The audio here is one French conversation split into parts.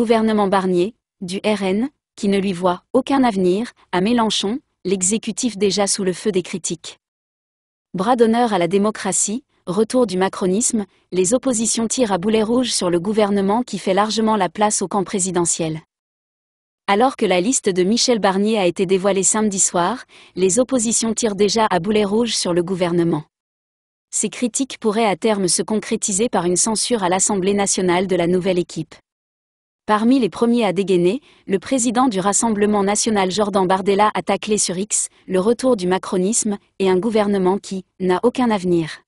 gouvernement Barnier, du RN, qui ne lui voit aucun avenir, à Mélenchon, l'exécutif déjà sous le feu des critiques. Bras d'honneur à la démocratie, retour du macronisme, les oppositions tirent à boulet rouge sur le gouvernement qui fait largement la place au camp présidentiel. Alors que la liste de Michel Barnier a été dévoilée samedi soir, les oppositions tirent déjà à boulet rouge sur le gouvernement. Ces critiques pourraient à terme se concrétiser par une censure à l'Assemblée nationale de la nouvelle équipe. Parmi les premiers à dégainer, le président du Rassemblement national Jordan Bardella a taclé sur X le retour du macronisme et un gouvernement qui n'a aucun avenir.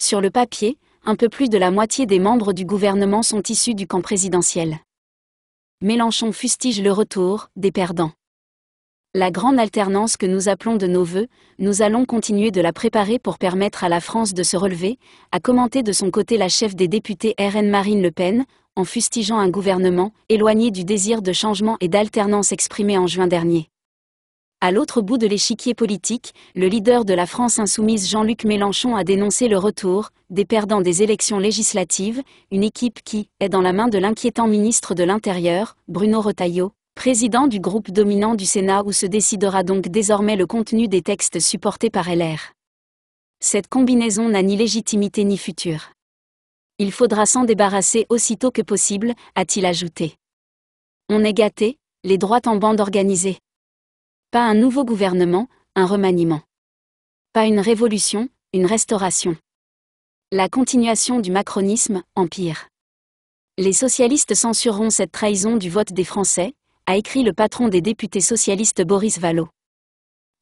Sur le papier, un peu plus de la moitié des membres du gouvernement sont issus du camp présidentiel. Mélenchon fustige le retour des perdants. La grande alternance que nous appelons de nos voeux, nous allons continuer de la préparer pour permettre à la France de se relever, a commenté de son côté la chef des députés RN Marine Le Pen, en fustigeant un gouvernement éloigné du désir de changement et d'alternance exprimé en juin dernier. À l'autre bout de l'échiquier politique, le leader de la France insoumise Jean-Luc Mélenchon a dénoncé le retour, des perdants des élections législatives, une équipe qui est dans la main de l'inquiétant ministre de l'Intérieur, Bruno Retailleau, président du groupe dominant du Sénat où se décidera donc désormais le contenu des textes supportés par LR. Cette combinaison n'a ni légitimité ni futur. Il faudra s'en débarrasser aussitôt que possible, a-t-il ajouté. On est gâté, les droites en bande organisée. Pas un nouveau gouvernement, un remaniement. Pas une révolution, une restauration. La continuation du macronisme, empire. Les socialistes censureront cette trahison du vote des Français, a écrit le patron des députés socialistes Boris Vallaud.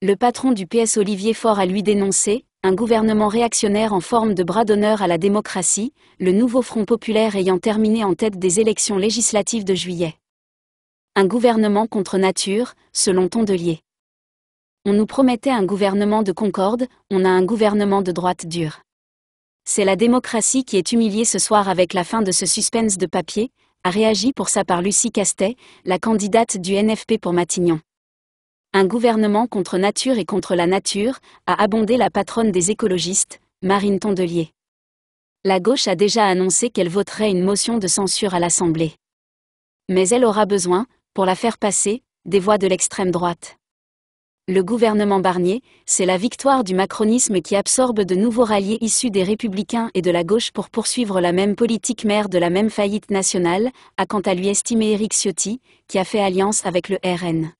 Le patron du PS Olivier Faure a lui dénoncé, un gouvernement réactionnaire en forme de bras d'honneur à la démocratie, le nouveau Front populaire ayant terminé en tête des élections législatives de juillet. Un gouvernement contre nature, selon Tondelier. On nous promettait un gouvernement de concorde, on a un gouvernement de droite dure. C'est la démocratie qui est humiliée ce soir avec la fin de ce suspense de papier, a réagi pour ça par Lucie Castet, la candidate du NFP pour Matignon. Un gouvernement contre nature et contre la nature, a abondé la patronne des écologistes, Marine Tondelier. La gauche a déjà annoncé qu'elle voterait une motion de censure à l'Assemblée. Mais elle aura besoin, pour la faire passer, des voix de l'extrême droite. Le gouvernement Barnier, c'est la victoire du macronisme qui absorbe de nouveaux ralliés issus des républicains et de la gauche pour poursuivre la même politique mère de la même faillite nationale, a quant à lui estimé Éric Ciotti, qui a fait alliance avec le RN.